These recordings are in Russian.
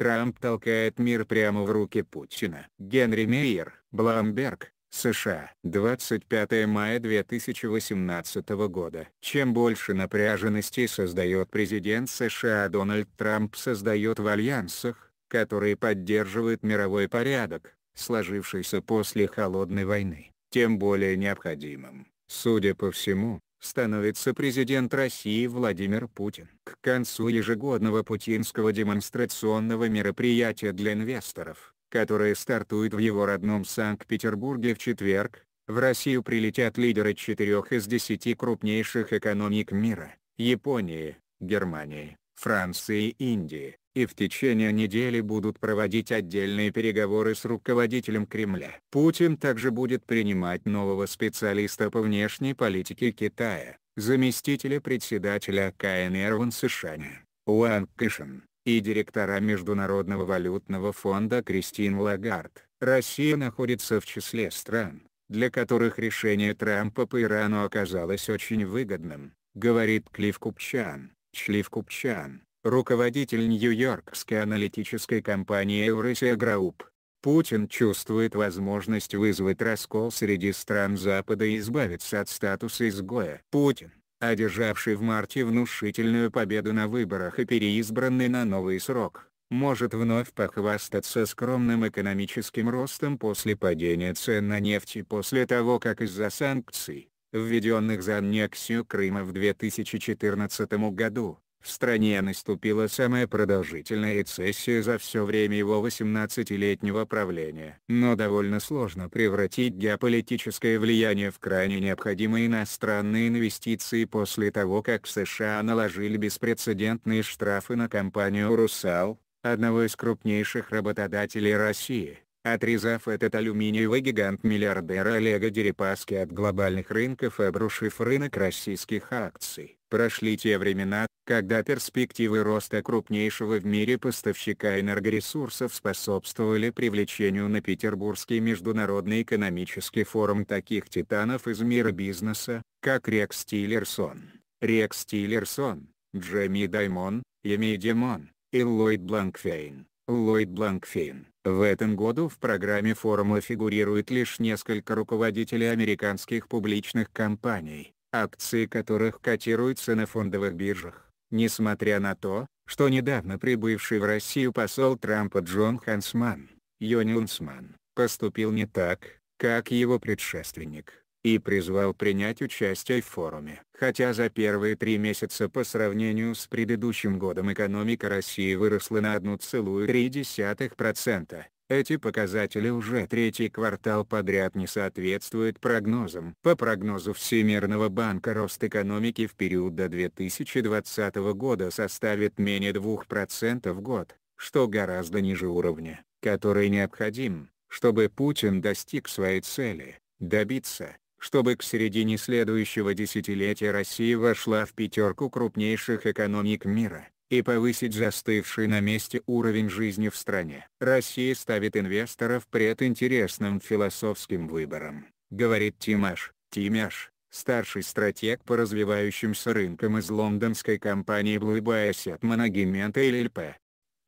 Трамп толкает мир прямо в руки Путина. Генри Мейер, Бламберг, США. 25 мая 2018 года. Чем больше напряженности создает президент США Дональд Трамп создает в альянсах, которые поддерживают мировой порядок, сложившийся после Холодной войны, тем более необходимым, судя по всему, становится президент России Владимир Путин. К концу ежегодного путинского демонстрационного мероприятия для инвесторов, которое стартует в его родном Санкт-Петербурге в четверг, в Россию прилетят лидеры четырех из десяти крупнейших экономик мира – Японии, Германии, Франции и Индии и в течение недели будут проводить отдельные переговоры с руководителем Кремля. Путин также будет принимать нового специалиста по внешней политике Китая, заместителя председателя КНР в Сышаня, Уан Кышин, и директора Международного валютного фонда Кристин Лагард. Россия находится в числе стран, для которых решение Трампа по Ирану оказалось очень выгодным, говорит Клифф Купчан. Члиф Купчан, руководитель Нью-Йоркской аналитической компании Eurasia Group. Путин чувствует возможность вызвать раскол среди стран Запада и избавиться от статуса изгоя. Путин, одержавший в марте внушительную победу на выборах и переизбранный на новый срок, может вновь похвастаться скромным экономическим ростом после падения цен на нефть и после того как из-за санкций, введенных за аннексию Крыма в 2014 году, в стране наступила самая продолжительная рецессия за все время его 18-летнего правления. Но довольно сложно превратить геополитическое влияние в крайне необходимые иностранные инвестиции после того как США наложили беспрецедентные штрафы на компанию «Русал», одного из крупнейших работодателей России отрезав этот алюминиевый гигант миллиардера Олега Дерипаски от глобальных рынков и обрушив рынок российских акций. Прошли те времена, когда перспективы роста крупнейшего в мире поставщика энергоресурсов способствовали привлечению на Петербургский международный экономический форум таких титанов из мира бизнеса, как Рекс Тиллерсон, Рекс Тиллерсон, Джеми Даймон, Эми Димон и Ллойд Бланкфейн. Ллойд Бланкфейн. В этом году в программе форума фигурирует лишь несколько руководителей американских публичных компаний, акции которых котируются на фондовых биржах. Несмотря на то, что недавно прибывший в Россию посол Трампа Джон Хансман, Йониунсман, поступил не так, как его предшественник и призвал принять участие в форуме. Хотя за первые три месяца по сравнению с предыдущим годом экономика России выросла на 1,3%, эти показатели уже третий квартал подряд не соответствуют прогнозам. По прогнозу Всемирного банка рост экономики в период до 2020 года составит менее 2% в год, что гораздо ниже уровня, который необходим, чтобы Путин достиг своей цели – добиться, чтобы к середине следующего десятилетия Россия вошла в пятерку крупнейших экономик мира и повысить застывший на месте уровень жизни в стране. Россия ставит инвесторов пред интересным философским выбором, говорит Тимаш, Тимяш, старший стратег по развивающимся рынкам из лондонской компании Blue Buy Asset Management LLP.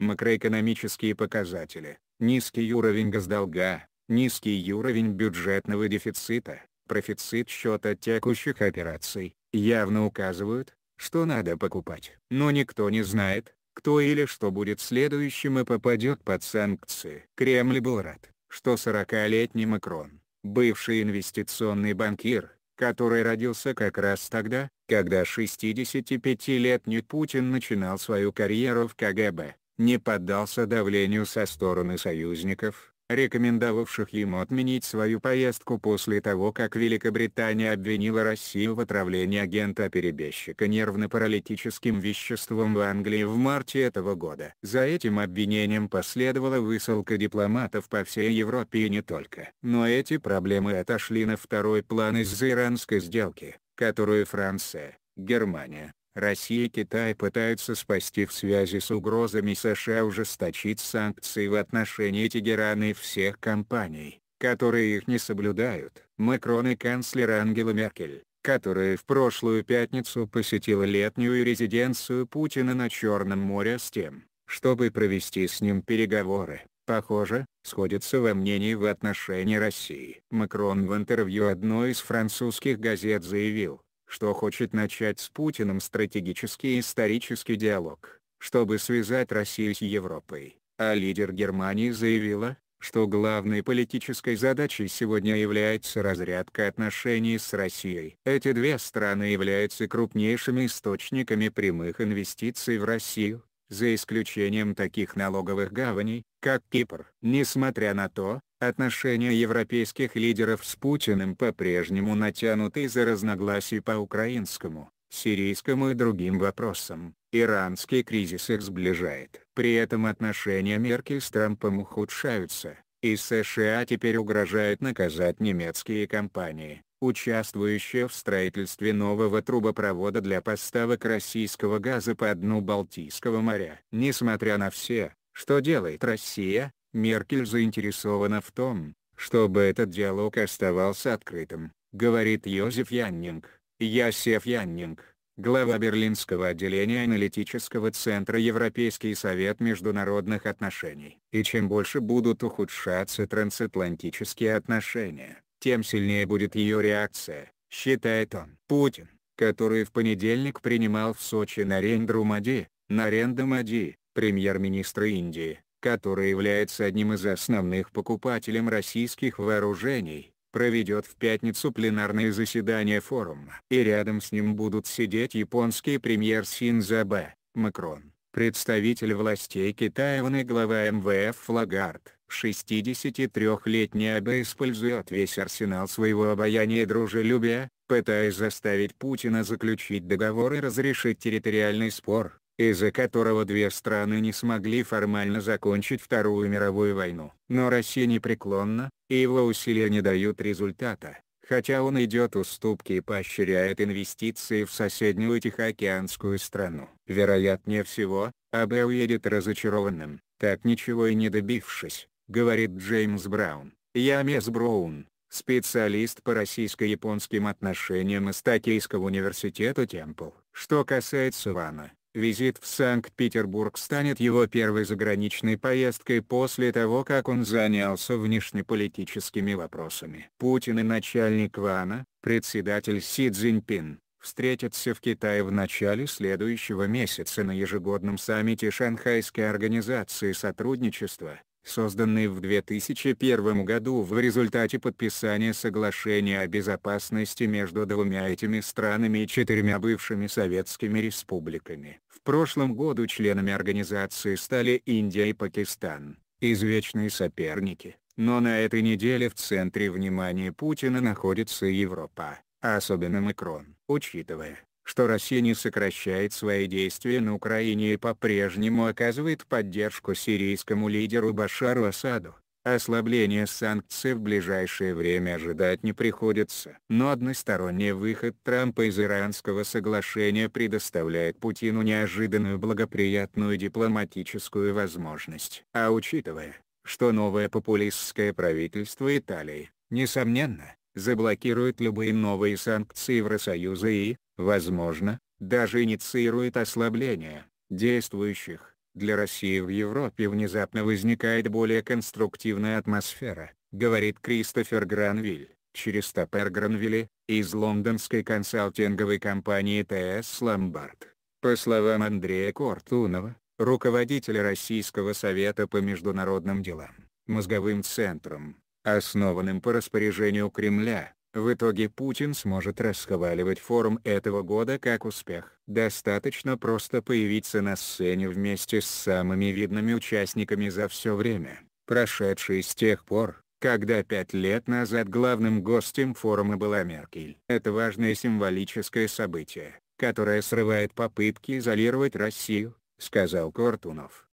Макроэкономические показатели, низкий уровень госдолга, низкий уровень бюджетного дефицита, профицит счета текущих операций, явно указывают, что надо покупать. Но никто не знает, кто или что будет следующим и попадет под санкции. Кремль был рад, что 40-летний Макрон, бывший инвестиционный банкир, который родился как раз тогда, когда 65-летний Путин начинал свою карьеру в КГБ, не поддался давлению со стороны союзников, рекомендовавших ему отменить свою поездку после того как Великобритания обвинила Россию в отравлении агента-перебежчика нервно-паралитическим веществом в Англии в марте этого года. За этим обвинением последовала высылка дипломатов по всей Европе и не только. Но эти проблемы отошли на второй план из-за иранской сделки, которую Франция, Германия, Россия и Китай пытаются спасти в связи с угрозами США ужесточить санкции в отношении Тегерана и всех компаний, которые их не соблюдают. Макрон и канцлер Ангела Меркель, которая в прошлую пятницу посетила летнюю резиденцию Путина на Черном море с тем, чтобы провести с ним переговоры, похоже, сходятся во мнении в отношении России. Макрон в интервью одной из французских газет заявил, что хочет начать с Путиным стратегический и исторический диалог, чтобы связать Россию с Европой, а лидер Германии заявила, что главной политической задачей сегодня является разрядка отношений с Россией. Эти две страны являются крупнейшими источниками прямых инвестиций в Россию, за исключением таких налоговых гаваней, как Кипр. Несмотря на то, отношения европейских лидеров с Путиным по-прежнему натянуты из-за разногласий по украинскому, сирийскому и другим вопросам. Иранский кризис их сближает. При этом отношения Меркель с Трампом ухудшаются, и США теперь угрожают наказать немецкие компании, участвующая в строительстве нового трубопровода для поставок российского газа по дну Балтийского моря. Несмотря на все, что делает Россия, Меркель заинтересована в том, чтобы этот диалог оставался открытым, говорит Йозеф Яннинг. Ясеф Яннинг, глава Берлинского отделения аналитического центра Европейский совет международных отношений. И чем больше будут ухудшаться трансатлантические отношения, тем сильнее будет ее реакция, считает он. Путин, который в понедельник принимал в Сочи Нарендру Мади, Наренда Мади, премьер-министра Индии, который является одним из основных покупателем российских вооружений, проведет в пятницу пленарное заседание форума. И рядом с ним будут сидеть японский премьер Синзо Макрон, представитель властей Китая и глава МВФ Лагард. 63-летний Абе использует весь арсенал своего обаяния и дружелюбия, пытаясь заставить Путина заключить договор и разрешить территориальный спор, из-за которого две страны не смогли формально закончить Вторую мировую войну. Но Россия непреклонна, и его усилия не дают результата, хотя он идет уступки и поощряет инвестиции в соседнюю Тихоокеанскую страну. Вероятнее всего, Абе уедет разочарованным, так ничего и не добившись говорит Джеймс Браун. Я Мес Браун, специалист по российско-японским отношениям из Токийского университета Темпл. Что касается Вана, визит в Санкт-Петербург станет его первой заграничной поездкой после того как он занялся внешнеполитическими вопросами. Путин и начальник Вана, председатель Си Цзиньпин, встретятся в Китае в начале следующего месяца на ежегодном саммите Шанхайской организации сотрудничества, созданный в 2001 году в результате подписания соглашения о безопасности между двумя этими странами и четырьмя бывшими советскими республиками. В прошлом году членами организации стали Индия и Пакистан, извечные соперники. Но на этой неделе в центре внимания Путина находится Европа, особенно Макрон. Учитывая, что Россия не сокращает свои действия на Украине и по-прежнему оказывает поддержку сирийскому лидеру Башару Асаду. Ослабления санкций в ближайшее время ожидать не приходится. Но односторонний выход Трампа из иранского соглашения предоставляет Путину неожиданную благоприятную дипломатическую возможность. А учитывая, что новое популистское правительство Италии, несомненно, заблокирует любые новые санкции Евросоюза и, возможно, даже инициирует ослабление действующих. Для России в Европе внезапно возникает более конструктивная атмосфера, говорит Кристофер Гранвиль. Через Топер Гранвилли, из лондонской консалтинговой компании ТС Ломбард. По словам Андрея Кортунова, руководителя Российского совета по международным делам, мозговым центром, основанным по распоряжению Кремля, в итоге Путин сможет расхваливать форум этого года как успех. Достаточно просто появиться на сцене вместе с самыми видными участниками за все время, прошедшие с тех пор, когда пять лет назад главным гостем форума была Меркель. Это важное символическое событие, которое срывает попытки изолировать Россию, сказал Кортунов.